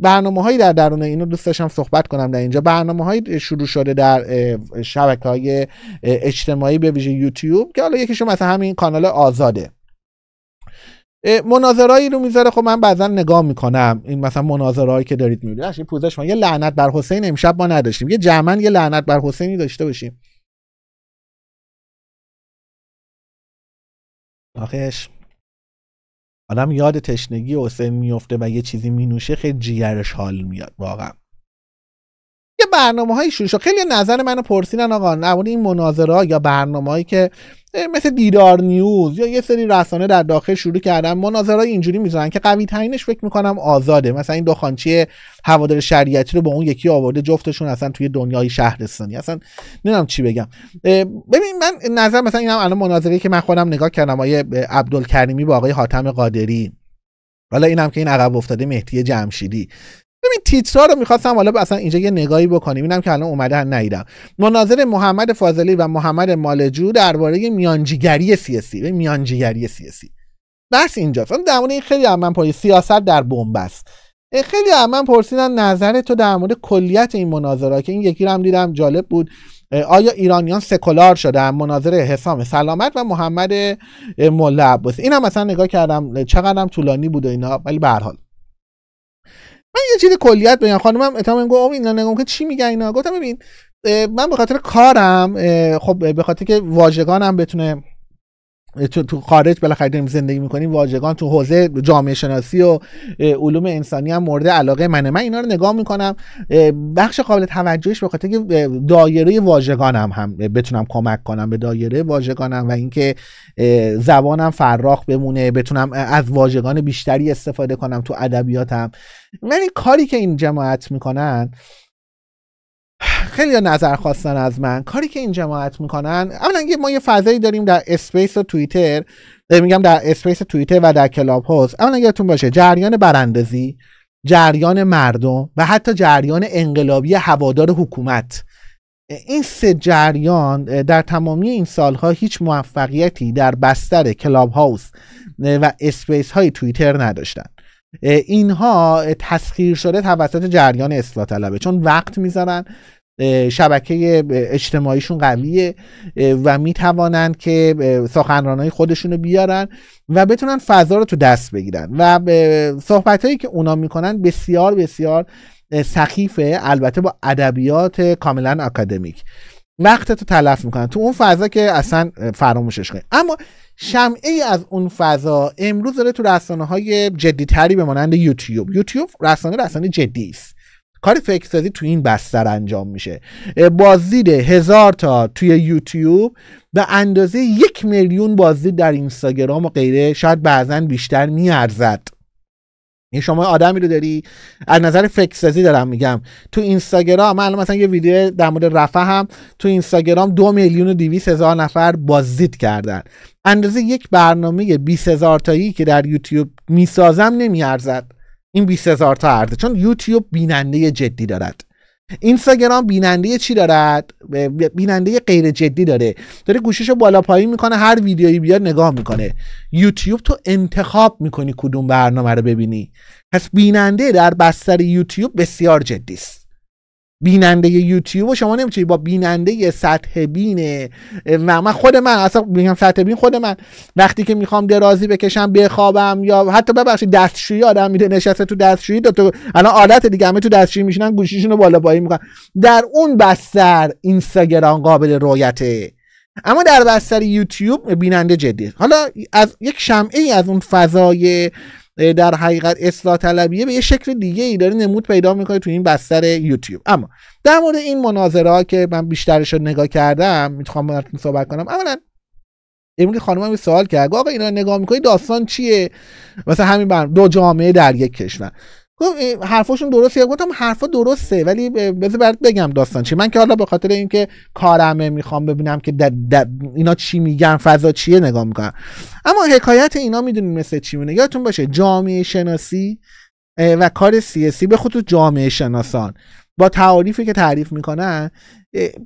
برنامه هایی در درون اینو دوست داشتم صحبت کنم در اینجا برنامه های شروع شده در شبکه های اجتماعی به ویژه یوتیوب که حالا یکیشون مثلا همین کانال آزاده مناظرهایی رو میذاره خب من بعضا نگاه میکنم این مثلا مناظرهایی که دارید میبینید پوزش ما یه لعنت بر حسین امشب ما نداشتیم یه جمن یه لعنت بر حسینی داشته باشیم آخش آدم یاد تشنگی حسین میفته و یه چیزی مینوشه خیلی جیگرش حال میاد واقعا یه برنامه های شوشا خیلی نظر منو پرسیدن آقا نبود این مناظره یا برنامه هایی که مثل دیدار نیوز یا یه سری رسانه در داخل شروع کردن مناظره اینجوری میذارن که قوی ترینش فکر میکنم آزاده مثلا این دخانچی هوادار شریعتی رو با اون یکی آورده جفتشون اصلا توی دنیای شهرستانی اصلا نمیدونم چی بگم ببین من نظر مثلا اینم الان مناظره که من خودم نگاه کردم آقای عبدالکریمی با آقای حاتم قادری حالا اینم که این عقب افتاده مهدی جمشیدی ببین تیترا رو میخواستم حالا اصلا اینجا یه نگاهی بکنیم اینم که الان هم نیدم مناظر محمد فاضلی و محمد مالجو درباره میانجیگری سیاسی به میانجیگری سیاسی بس اینجاست در مورد این خیلی هم من پای سیاست در بنبست خیلی هم من پرسیدن نظر تو در مورد کلیت این مناظره که این یکی رو هم دیدم جالب بود آیا ایرانیان سکولار شدن مناظر حسام سلامت و محمد ملا عباس اینم مثلا نگاه کردم چقدرم طولانی بود اینا ولی به من یه چیز کلیت بگم خانمم اتمام گفت اینا نگم که چی میگن اینا گفتم ببین من به خاطر کارم خب به خاطر که واژگانم بتونه تو خارج بالاخره داریم زندگی میکنیم واژگان تو حوزه جامعه شناسی و علوم انسانی هم مورد علاقه منه من اینا رو نگاه میکنم بخش قابل توجهش به خاطر که دایره واژگانم هم بتونم کمک کنم به دایره واژگانم و اینکه زبانم فراخ بمونه بتونم از واژگان بیشتری استفاده کنم تو ادبیاتم من این کاری که این جماعت میکنن خیلی نظر خواستن از من کاری که این جماعت میکنن اولا ما یه فضایی داریم در اسپیس و توییتر میگم در اسپیس توییتر و در کلاب هاوس اولا یادتون باشه جریان براندازی جریان مردم و حتی جریان انقلابی هوادار حکومت این سه جریان در تمامی این سالها هیچ موفقیتی در بستر کلاب هاوس و اسپیس های توییتر نداشتن اینها تسخیر شده توسط جریان اصلاح طلبه چون وقت میذارن شبکه اجتماعیشون قویه و میتوانند که سخنرانهای خودشون رو بیارن و بتونن فضا رو تو دست بگیرن و صحبت هایی که اونا میکنن بسیار بسیار سخیفه البته با ادبیات کاملا اکادمیک وقت تو تلف میکنن تو اون فضا که اصلا فراموشش کنید اما شمعه از اون فضا امروز داره تو رسانه های تری به مانند یوتیوب یوتیوب رسانه رسانه جدی است کار فکر سازی تو این بستر انجام میشه بازدید هزار تا توی یوتیوب به اندازه یک میلیون بازدید در اینستاگرام و غیره شاید بعضا بیشتر میارزد این شما آدمی رو داری از نظر فکر سازی دارم میگم تو اینستاگرام من الان مثلا یه ویدیو در مورد رفه هم تو اینستاگرام دو میلیون و دیویس هزار نفر بازدید کردن اندازه یک برنامه بیس هزار تایی که در یوتیوب میسازم نمیارزد این 20 هزار تا ارزه چون یوتیوب بیننده جدی دارد اینستاگرام بیننده چی دارد بیننده غیر جدی داره داره گوششو بالا پایین میکنه هر ویدیویی بیاد نگاه میکنه یوتیوب تو انتخاب میکنی کدوم برنامه رو ببینی پس بیننده در بستر یوتیوب بسیار جدی است بیننده یوتیوب و شما نمیتونید با بیننده سطح بین من خود من اصلا میگم سطح بین خود من وقتی که میخوام درازی بکشم بخوابم یا حتی ببخشید دستشویی آدم میده نشسته تو دستشویی تو الان عادت دیگه همه تو دستشویی میشینن گوشیشون رو بالا پایین میکنن در اون بستر اینستاگرام قابل رویته اما در بستر یوتیوب بیننده جدید حالا از یک شمعه ای از اون فضای در حقیقت اصلاح طلبیه به یه شکل دیگه ای داره نمود پیدا میکنه تو این بستر یوتیوب اما در مورد این مناظره ها که من بیشترش رو نگاه کردم میخوام براتون صحبت کنم اولا امروز خانم هم سوال کرد آقا اینا نگاه میکنی داستان چیه مثلا همین دو جامعه در یک کشور خب، حرفاشون درسته گفتم حرفا درسته ولی بذار برات بگم داستان چی من که حالا به خاطر اینکه کارمه میخوام ببینم که در اینا چی میگن فضا چیه نگاه میکنم اما حکایت اینا میدونین مثل چی مونه یادتون باشه جامعه شناسی و کار سیاسی به خصوص جامعه شناسان با تعاریفی که تعریف میکنن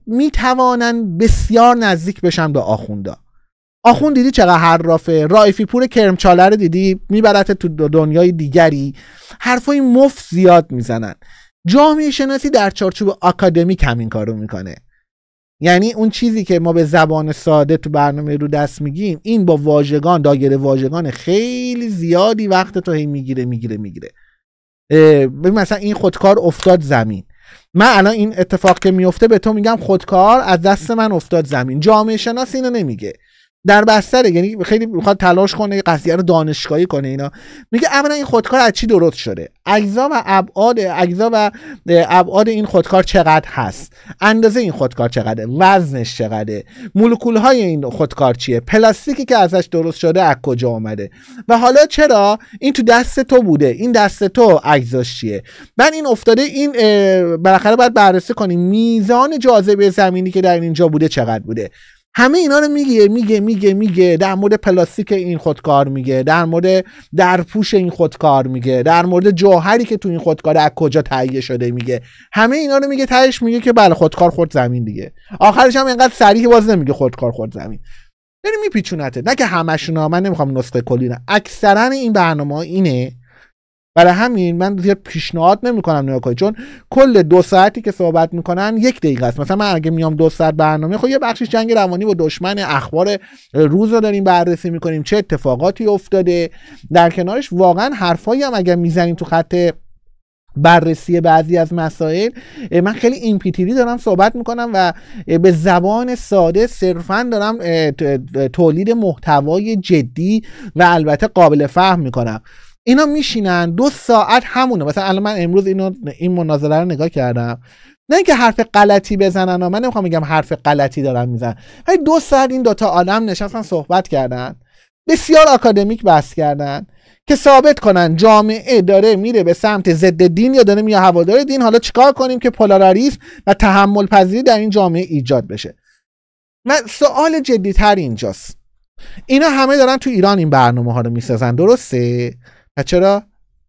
میتوانن بسیار نزدیک بشن به آخوندا آخون دیدی چقدر حرافه رایفی پور کرمچاله رو دیدی میبرت تو دنیای دیگری حرفای مف زیاد میزنن جامعه شناسی در چارچوب کم این کارو میکنه یعنی اون چیزی که ما به زبان ساده تو برنامه رو دست میگیم این با واژگان داگر واژگان خیلی زیادی وقت تو هی میگیره میگیره میگیره ببین مثلا این خودکار افتاد زمین من الان این اتفاق که میفته به تو میگم خودکار از دست من افتاد زمین جامعه شناس اینو نمیگه در بستر یعنی خیلی میخواد تلاش کنه قضیه رو دانشگاهی کنه اینا میگه اولا این خودکار از چی درست شده اجزا و ابعاد اجزا و ابعاد این خودکار چقدر هست اندازه این خودکار چقدره وزنش چقدره مولکول های این خودکار چیه پلاستیکی که ازش درست شده از کجا آمده و حالا چرا این تو دست تو بوده این دست تو اجزاش چیه من این افتاده این بالاخره باید بررسی کنیم میزان جاذبه زمینی که در اینجا بوده چقدر بوده همه اینا رو میگه میگه میگه میگه در مورد پلاستیک این خودکار میگه در مورد در پوش این خودکار میگه در مورد جوهری که تو این خودکار از کجا تهیه شده میگه همه اینا رو میگه تهش میگه که بله خودکار خود زمین دیگه آخرش هم اینقدر سریح باز نمیگه خودکار خود زمین یعنی میپیچونته نه که همشون من نمیخوام نسخه کلی نه اکثرا این برنامه اینه برای همین من زیاد پیشنهاد نمیکنم نگاه کنید چون کل دو ساعتی که صحبت میکنن یک دقیقه است مثلا من اگه میام دو ساعت برنامه خب یه بخشش جنگ روانی با دشمن اخبار روز رو داریم بررسی میکنیم چه اتفاقاتی افتاده در کنارش واقعا حرفایی هم اگر میزنیم تو خط بررسی بعضی از مسائل من خیلی ایمپیتیری دارم صحبت میکنم و به زبان ساده صرفا دارم تولید محتوای جدی و البته قابل فهم میکنم اینا میشینن دو ساعت همونه مثلا الان من امروز اینو این مناظره رو نگاه کردم نه اینکه حرف غلطی بزنن و من نمیخوام بگم حرف غلطی دارن میزن ولی دو ساعت این دوتا آدم نشستن صحبت کردن بسیار آکادمیک بحث کردن که ثابت کنن جامعه داره میره به سمت ضد دین یا داره میره هوادار دین حالا چیکار کنیم که پولاراریسم و تحمل پذیری در این جامعه ایجاد بشه من سوال تر اینجاست اینا همه دارن تو ایران این برنامه ها رو میسازن درسته چرا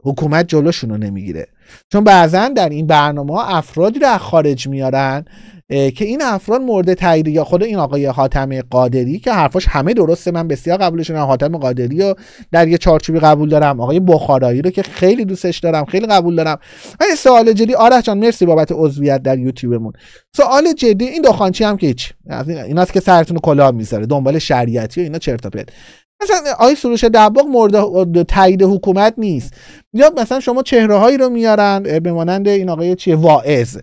حکومت جلوشون رو نمیگیره چون بعضا در این برنامه ها افرادی رو از خارج میارن که این افراد مورد تایید یا خود این آقای حاتم قادری که حرفاش همه درسته من بسیار قبولش دارم حاتم قادری رو در یه چارچوبی قبول دارم آقای بخارایی رو که خیلی دوستش دارم خیلی قبول دارم این سوال جدی آره جان مرسی بابت عضویت در یوتیوبمون سوال جدی این دو هم که هیچ ایناست که سرتون کلاه میذاره دنبال شریعتی و اینا چرت و مثلا آقای سروش دباغ مورد تایید حکومت نیست یا مثلا شما چهره هایی رو میارن به مانند این آقای چیه واعظ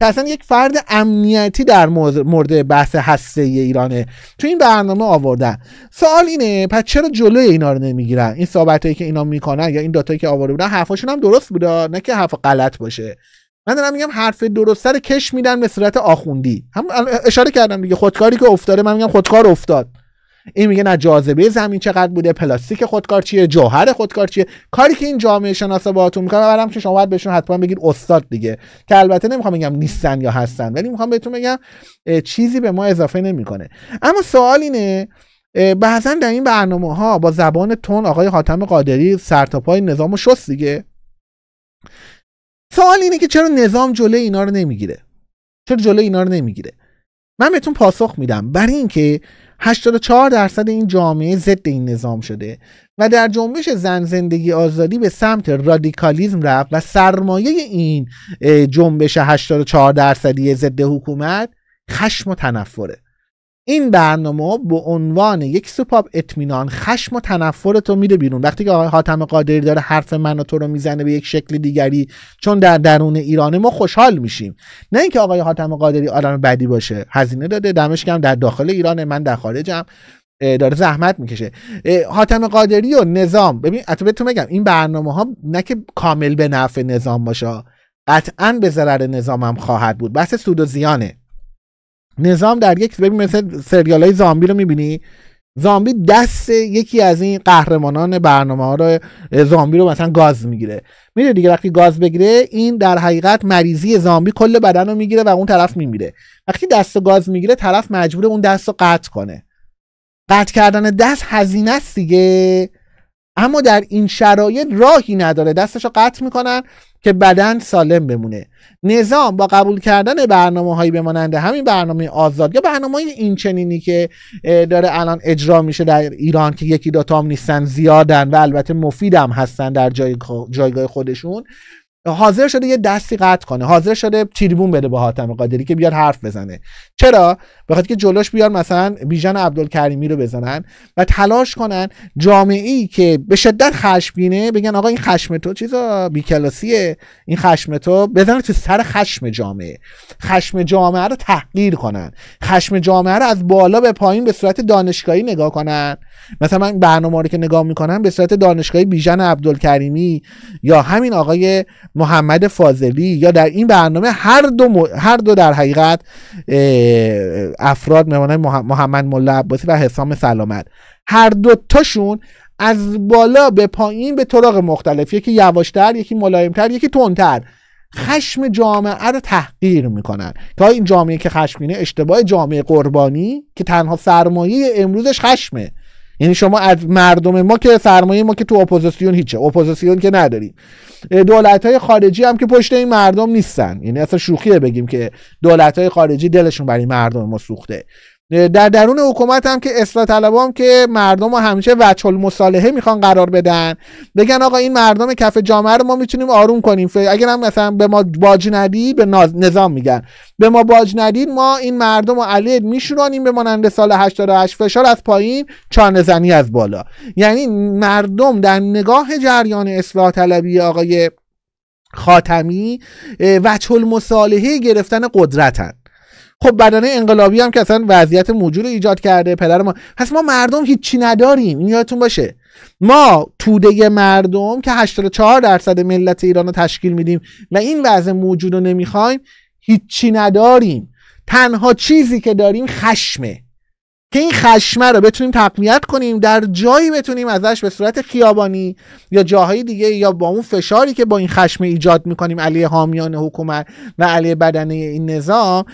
که اصلا یک فرد امنیتی در مورد بحث هسته ای ایرانه تو این برنامه آوردن سوال اینه پس چرا جلوی اینا رو نمیگیرن این هایی که اینا میکنن یا این داتایی که آورده بودن حرفاشون هم درست بوده نه که حرف غلط باشه من دارم میگم حرف درست رو کش میدن به صورت آخوندی هم اشاره کردم دیگه خودکاری که افتاده من میگم خودکار افتاد این میگه نه جاذبه زمین چقدر بوده پلاستیک خودکار چیه جوهر خودکار چیه کاری که این جامعه شناسا باهاتون میکنه برام که شما باید بهشون حتما بگید استاد دیگه که البته نمیخوام بگم نیستن یا هستن ولی میخوام بهتون بگم چیزی به ما اضافه نمیکنه اما سوال اینه بعضا در این برنامه ها با زبان تون آقای حاتم قادری سرتاپای پای نظامو شست دیگه سوال اینه که چرا نظام جله اینا رو نمیگیره چرا جله اینا رو نمیگیره من بهتون پاسخ میدم برای اینکه 84 درصد این جامعه ضد این نظام شده و در جنبش زن زندگی آزادی به سمت رادیکالیزم رفت و سرمایه این جنبش 84 درصدی ضد حکومت خشم و تنفره این برنامه به عنوان یک سوپاپ اطمینان خشم و تنفر تو میده بیرون وقتی که آقای حاتم قادری داره حرف من و تو رو میزنه به یک شکل دیگری چون در درون ایرانه ما خوشحال میشیم نه اینکه آقای حاتم قادری آدم بدی باشه هزینه داده دمش هم در داخل ایرانه من در خارجم داره زحمت میکشه حاتم قادری و نظام ببین اتو بهتون بگم این برنامه ها نه که کامل به نفع نظام باشه قطعا به ضرر نظام هم خواهد بود بحث سود و زیانه نظام در یک ببین مثل سریال های زامبی رو میبینی زامبی دست یکی از این قهرمانان برنامه ها رو زامبی رو مثلا گاز میگیره میره دیگه وقتی گاز بگیره این در حقیقت مریضی زامبی کل بدن رو میگیره و اون طرف میمیره وقتی دست گاز میگیره طرف مجبور اون دست رو قطع کنه قطع کردن دست هزینه است دیگه اما در این شرایط راهی نداره دستشو قطع میکنن که بدن سالم بمونه نظام با قبول کردن برنامه هایی همین برنامه آزاد یا برنامه های این چنینی که داره الان اجرا میشه در ایران که یکی دوتا هم نیستن زیادن و البته مفیدم هستن در جایگاه خودشون حاضر شده یه دستی قطع کنه حاضر شده تریبون بده با حاتم قادری که بیاد حرف بزنه چرا وقتی که جلوش بیان مثلا بیژن عبدالکریمی رو بزنن و تلاش کنن جامعه ای که به شدت خشمگینه بگن آقا این خشم تو چیزا بیکلاسیه این خشم تو بزنن تو سر خشم جامعه خشم جامعه رو تحقیر کنن خشم جامعه رو از بالا به پایین به صورت دانشگاهی نگاه کنن مثلا من برنامه رو که نگاه میکنم به صورت دانشگاهی بیژن عبدالکریمی یا همین آقای محمد فاضلی یا در این برنامه هر دو, هر دو در حقیقت افراد میمانند محمد ملا عباسی و حسام سلامت هر دوتاشون از بالا به پایین به طرق مختلف یکی یواشتر یکی ملایمتر یکی تندتر خشم جامعه رو تحقیر میکنن تا این جامعه که خشمینه اشتباه جامعه قربانی که تنها سرمایه امروزش خشمه یعنی شما از مردم ما که سرمایه ما که تو اپوزیسیون هیچه اپوزیسیون که نداریم دولت های خارجی هم که پشت این مردم نیستن یعنی اصلا شوخیه بگیم که دولت های خارجی دلشون برای مردم ما سوخته در درون حکومت هم که اصلاح طلب هم که مردم رو همیشه وچول المصالحه میخوان قرار بدن بگن آقا این مردم کف جامعه رو ما میتونیم آروم کنیم اگر هم مثلا به ما باج ندی به نظام میگن به ما باج ندید ما این مردم رو علیه میشورانیم به مانند سال 88 فشار از پایین چانه زنی از بالا یعنی مردم در نگاه جریان اصلاح طلبی آقای خاتمی وچول المصالحه گرفتن قدرتن خب بدنه انقلابی هم که اصلا وضعیت موجود رو ایجاد کرده پدر ما پس ما مردم هیچی نداریم این یادتون باشه ما توده مردم که 84 درصد ملت ایران رو تشکیل میدیم و این وضع موجود رو نمیخوایم هیچی نداریم تنها چیزی که داریم خشمه که این خشمه رو بتونیم تقویت کنیم در جایی بتونیم ازش به صورت خیابانی یا جاهای دیگه یا با اون فشاری که با این خشم ایجاد میکنیم علیه حامیان حکومت و علیه بدنه این نظام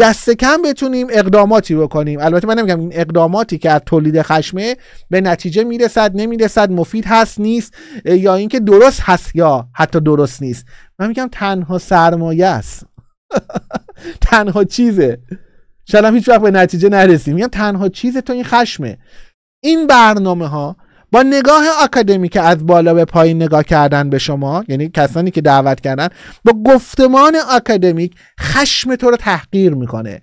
دست کم بتونیم اقداماتی بکنیم البته من نمیگم این اقداماتی که از تولید خشمه به نتیجه میرسد نمیرسد مفید هست نیست یا اینکه درست هست یا حتی درست نیست من میگم تنها سرمایه است تنها چیزه شاید هیچ وقت به نتیجه نرسیم میگم تنها چیز تو این خشمه این برنامه ها با نگاه که از بالا به پایین نگاه کردن به شما یعنی کسانی که دعوت کردن با گفتمان آکادمیک خشم تو رو تحقیر میکنه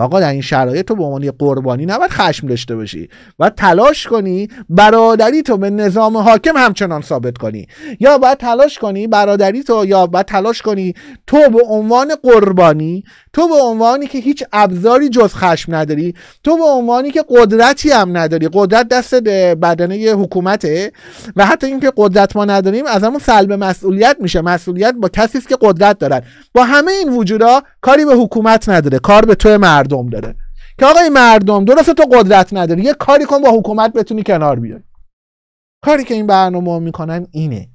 آقا در این شرایط تو به عنوان قربانی نباید خشم داشته باشی و تلاش کنی برادری تو به نظام حاکم همچنان ثابت کنی یا باید تلاش کنی برادری تو یا باید تلاش کنی تو به عنوان قربانی تو به عنوانی که هیچ ابزاری جز خشم نداری تو به عنوانی که قدرتی هم نداری قدرت دست بدنه حکومته و حتی اینکه قدرت ما نداریم از همون سلب مسئولیت میشه مسئولیت با کسی که قدرت دارد با همه این وجودا کاری به حکومت نداره کار به تو مرد مردم داره که آقای مردم درسته تو قدرت نداری یه کاری کن با حکومت بتونی کنار بیای کاری که این برنامه میکنن اینه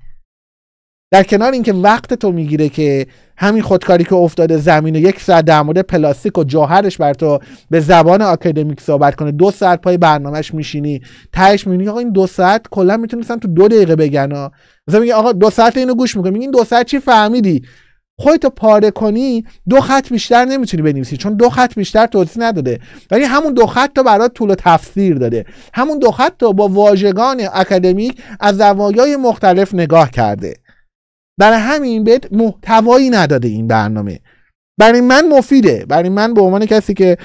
در کنار اینکه وقت تو میگیره که همین خودکاری که افتاده زمین و یک ساعت در مورد پلاستیک و جوهرش بر تو به زبان آکادمیک صحبت کنه دو ساعت پای برنامهش میشینی تهش میبینی آقا این دو ساعت کلا میتونستن تو دو دقیقه بگن مثلا میگه آقا دو ساعت اینو گوش میکنه این دو ساعت چی فهمیدی خودتو پاره کنی دو خط بیشتر نمیتونی بنویسی چون دو خط بیشتر توضیح نداده ولی همون دو خط تو برات طول و تفسیر داده همون دو خط تو با واژگان اکادمیک از زوایای مختلف نگاه کرده برای همین بهت محتوایی نداده این برنامه برای من مفیده برای من به عنوان کسی که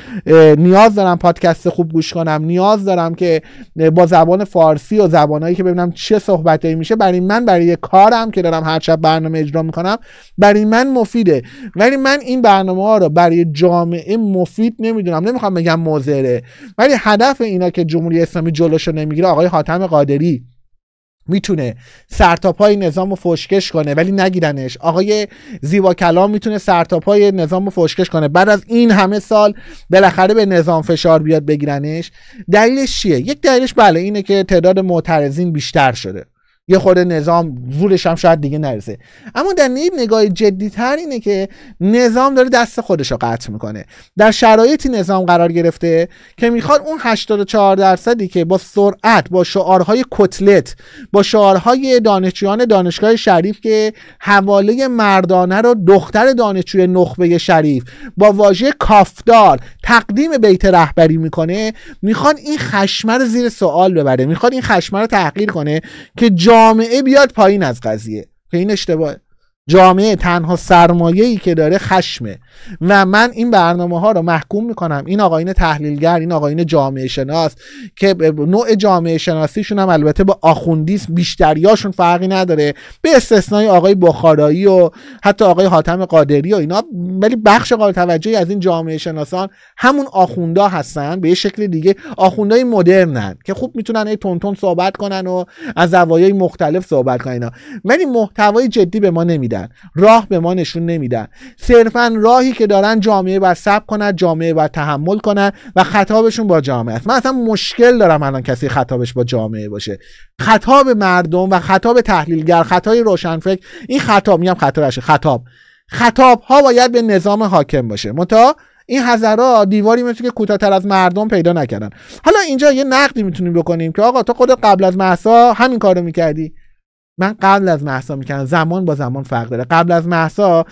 نیاز دارم پادکست خوب گوش کنم نیاز دارم که با زبان فارسی و زبانهایی که ببینم چه صحبتایی میشه برای من برای کارم که دارم هر شب برنامه اجرا میکنم برای من مفیده ولی من این برنامه ها رو برای جامعه مفید نمیدونم نمیخوام بگم موزره ولی هدف اینا که جمهوری اسلامی جلوشو نمیگیره آقای حاتم قادری میتونه های نظام رو فشکش کنه ولی نگیرنش آقای زیبا کلام میتونه های نظام رو فشکش کنه بعد از این همه سال بالاخره به نظام فشار بیاد بگیرنش دلیلش چیه یک دلیلش بله اینه که تعداد معترضین بیشتر شده یه خود نظام زورش هم شاید دیگه نرسه اما در یه نگاه تر اینه که نظام داره دست خودش رو قطع میکنه در شرایطی نظام قرار گرفته که میخواد اون 84 درصدی که با سرعت با شعارهای کتلت با شعارهای دانشجویان دانشگاه شریف که حواله مردانه رو دختر دانشجوی نخبه شریف با واژه کافدار تقدیم بیت رهبری میکنه میخوان این خشمه رو زیر سوال ببره میخواد این خشمه رو تحقیر کنه که جامعه بیاد پایین از قضیه که خب این اشتباهه جامعه تنها سرمایه ای که داره خشمه و من این برنامه ها رو محکوم میکنم این آقایین تحلیلگر این آقاین جامعه شناس که نوع جامعه شناسیشون هم البته با آخوندیس بیشتریاشون فرقی نداره به استثنای آقای بخارایی و حتی آقای حاتم قادری و اینا ولی بخش قابل توجهی از این جامعه شناسان همون آخوندا هستن به یه شکل دیگه آخوندای مدرنن که خوب میتونن تونتون صحبت کنن و از زوایای مختلف صحبت کنن ولی محتوای جدی به ما نمیده نمیدن راه به ما نشون نمیدن صرفا راهی که دارن جامعه و سب کند جامعه و تحمل کند و خطابشون با جامعه است من اصلا مشکل دارم الان کسی خطابش با جامعه باشه خطاب مردم و خطاب تحلیلگر خطای روشنفکر این خطاب میگم خطابش خطاب خطاب ها باید به نظام حاکم باشه متا این هزارا دیواری مثل که کوتاهتر از مردم پیدا نکردن حالا اینجا یه نقدی میتونیم بکنیم که آقا تو خودت قبل از محسا همین کارو میکردی من قبل از محسا میکنم زمان با زمان فرق داره قبل از محسا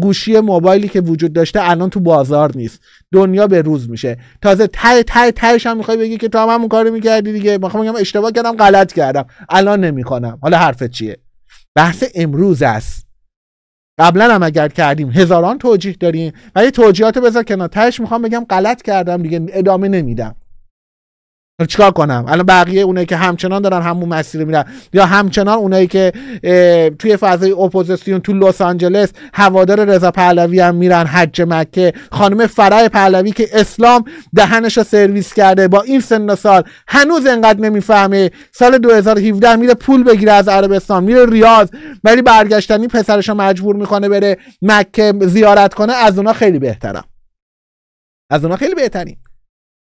گوشی موبایلی که وجود داشته الان تو بازار نیست دنیا به روز میشه تازه تای تای تایش هم میخوای بگی که تو هم همون کارو میکردی دیگه میخوام بگم اشتباه کردم غلط کردم الان نمیکنم حالا حرفت چیه بحث امروز است قبلا هم اگر کردیم هزاران توجیه داریم ولی توجیهات بذار کنار تهش میخوام بگم غلط کردم دیگه ادامه نمیدم خب چیکار کنم الان بقیه اونایی که همچنان دارن همون مسیر میرن یا همچنان اونایی که توی فضای اپوزیسیون تو لس آنجلس هوادار رضا پهلوی هم میرن حج مکه خانم فرای پهلوی که اسلام دهنش رو سرویس کرده با این سن سال هنوز انقدر نمیفهمه سال 2017 میره پول بگیره از عربستان میره ریاض ولی برگشتنی پسرش مجبور میکنه بره مکه زیارت کنه از اونا خیلی بهترم از اونا خیلی بهترین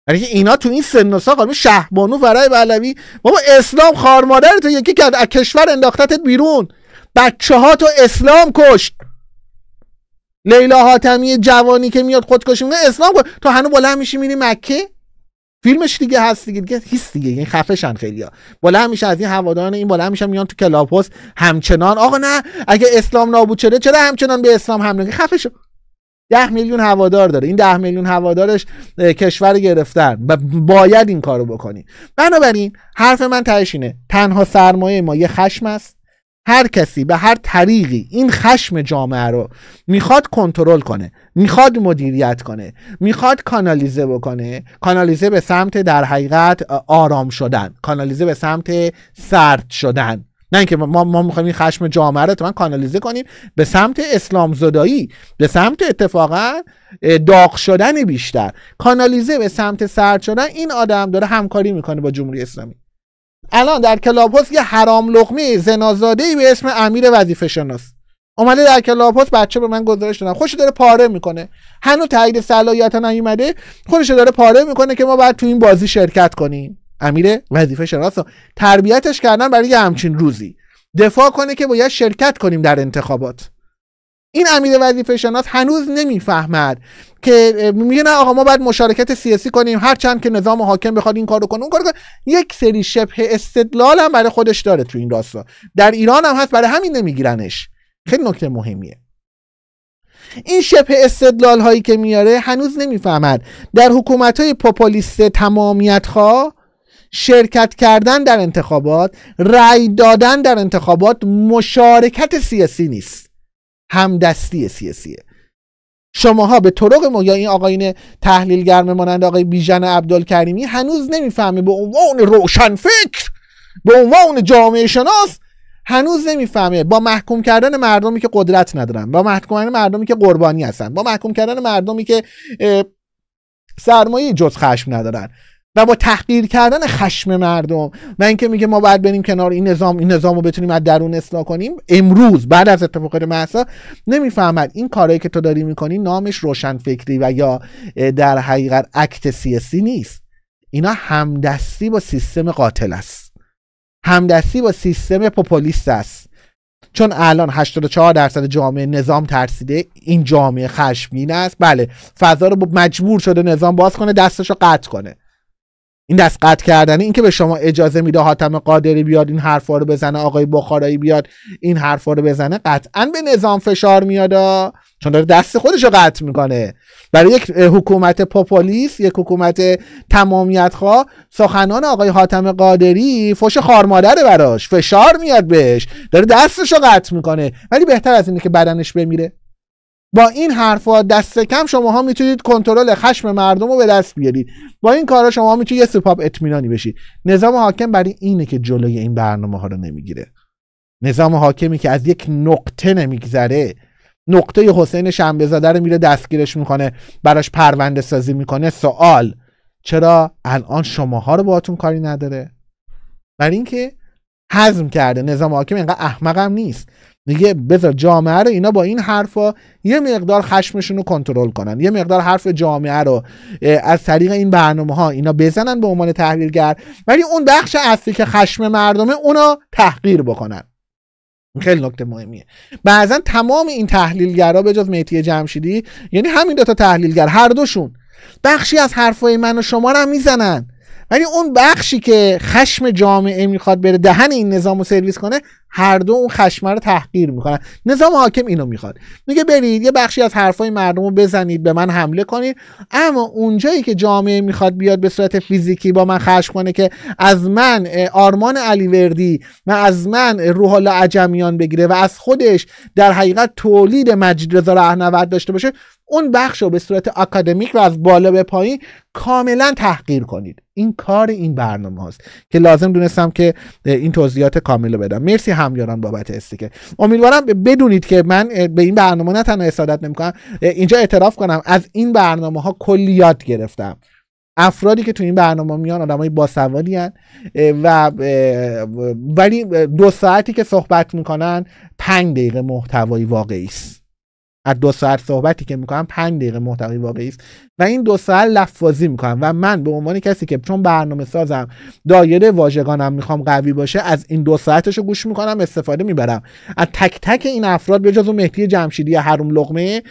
یعنی اینا تو این سن و سال شهبانو ورای بلوی بابا اسلام مادر تو یکی کرد از کشور انداختت بیرون بچه ها تو اسلام کشت لیلا حاتمی جوانی که میاد خودکشی میگه اسلام کشت تو هنو بلند میشی میری مکه فیلمش دیگه هست دیگه دیگه دیگه این یعنی خفشن خیلیا بالا همیشه از این هواداران این بالا میشه میان تو کلاپوس همچنان آقا نه اگه اسلام نابود شده چرا همچنان به اسلام حمله خفشه ده میلیون هوادار داره این ده میلیون هوادارش کشور گرفتن و باید این کارو بکنیم بنابراین حرف من تهش اینه تنها سرمایه ما یه خشم است هر کسی به هر طریقی این خشم جامعه رو میخواد کنترل کنه میخواد مدیریت کنه میخواد کانالیزه بکنه کانالیزه به سمت در حقیقت آرام شدن کانالیزه به سمت سرد شدن نه اینکه ما ما میخوایم این خشم جامعه رو من کانالیزه کنیم به سمت اسلام زدایی به سمت اتفاقا داغ شدن بیشتر کانالیزه به سمت سرد شدن این آدم داره همکاری میکنه با جمهوری اسلامی الان در کلابوس یه حرام لقمه زنازاده ای به اسم امیر وظیفه شناس اومده در کلابهاس بچه به من گزارش دادن خوشش داره پاره میکنه هنوز تایید صلاحیت نیومده خودش داره پاره میکنه که ما باید تو این بازی شرکت کنیم امیر وظیفه شناس تربیتش کردن برای همچین روزی دفاع کنه که باید شرکت کنیم در انتخابات این امیر وظیفه شناس هنوز نمیفهمد که میگه نه آقا ما باید مشارکت سیاسی کنیم هر چند که نظام حاکم بخواد این کارو کنه اون کارو کنه یک سری شبه استدلال هم برای خودش داره تو این راستا در ایران هم هست برای همین نمیگیرنش خیلی نکته مهمیه این شبه استدلال هایی که میاره هنوز نمیفهمد در حکومت های پاپولیست تمامیت خواه شرکت کردن در انتخابات رأی دادن در انتخابات مشارکت سیاسی نیست همدستی سیاسیه شماها به طرق ما یا این آقایین تحلیلگر مانند آقای بیژن عبدالکریمی هنوز نمیفهمه به عنوان روشنفکر به عنوان جامعه شناس هنوز نمیفهمه با محکوم کردن مردمی که قدرت ندارن با محکوم کردن مردمی که قربانی هستن با محکوم کردن مردمی که سرمایه جز خشم ندارن و با تحقیر کردن خشم مردم و اینکه میگه ما باید بریم کنار این نظام این نظام رو بتونیم از درون اصلاح کنیم امروز بعد از اتفاقات محسا نمیفهمد این کارهایی که تو داری میکنی نامش روشنفکری و یا در حقیقت اکت سیاسی نیست اینا همدستی با سیستم قاتل است همدستی با سیستم پوپولیست است چون الان 84 درصد جامعه نظام ترسیده این جامعه خشمگین است بله فضا رو مجبور شده نظام باز کنه دستش رو قطع کنه این دست قطع کردن اینکه به شما اجازه میده حاتم قادری بیاد این حرفا رو بزنه آقای بخارایی بیاد این حرفا رو بزنه قطعا به نظام فشار میاد چون داره دست خودش رو قطع میکنه برای یک حکومت پاپولیس یک حکومت تمامیت خواه سخنان آقای حاتم قادری فش خارمادره براش فشار میاد بهش داره دستش رو قطع میکنه ولی بهتر از اینه که بدنش بمیره با این ها دست کم شماها میتونید کنترل خشم مردم رو به دست بیارید با این کارا شما میتونید یه سوپاپ اطمینانی بشید نظام حاکم برای اینه که جلوی این برنامه ها رو نمیگیره نظام حاکمی که از یک نقطه نمیگذره نقطه حسین شنبهزاده رو میره دستگیرش میکنه براش پرونده سازی میکنه سوال چرا الان شماها رو باهاتون کاری نداره برای اینکه حزم کرده نظام حاکم اینقدر احمقم نیست میگه بذار جامعه رو اینا با این حرفا یه مقدار خشمشون رو کنترل کنن یه مقدار حرف جامعه رو از طریق این برنامه ها اینا بزنن به عنوان تحلیلگر ولی اون بخش اصلی که خشم مردمه اونا تحقیر بکنن خیلی نکته مهمیه بعضا تمام این تحلیلگرا به جز مهدی جمشیدی یعنی همین دوتا تا تحلیلگر هر دوشون بخشی از حرفای من و شما رو میزنن ولی اون بخشی که خشم جامعه میخواد بره دهن این نظام رو سرویس کنه هر دو اون خشم رو تحقیر میکنن نظام حاکم اینو میخواد میگه برید یه بخشی از حرفای مردم رو بزنید به من حمله کنید اما اونجایی که جامعه میخواد بیاد به صورت فیزیکی با من خشم کنه که از من آرمان وردی و از من روح الله عجمیان بگیره و از خودش در حقیقت تولید مجید رضا رهنورد داشته باشه اون بخش رو به صورت اکادمیک و از بالا به پایین کاملا تحقیر کنید این کار این برنامه که لازم دونستم که این توضیحات کامل بدم مرسی همیاران بابت استیکر امیدوارم بدونید که من به این برنامه نه تنها حسادت نمیکنم اینجا اعتراف کنم از این برنامه ها کلی یاد گرفتم افرادی که تو این برنامه میان آدمای با و ولی دو ساعتی که صحبت میکنن پنج دقیقه محتوایی واقعی است از دو ساعت صحبتی که میکنم پنج دقیقه محتوای واقعی است و این دو ساعت لفاظی میکنم و من به عنوان کسی که چون برنامه سازم دایره واژگانم میخوام قوی باشه از این دو ساعتش گوش میکنم استفاده میبرم از تک تک این افراد به جز مهدی جمشیدی هروم لقمه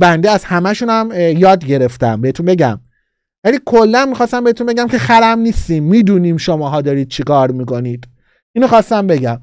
بنده از همشون هم یاد گرفتم بهتون بگم ولی کلا میخواستم بهتون بگم که خرم نیستیم میدونیم شماها دارید چیکار میکنید اینو خواستم بگم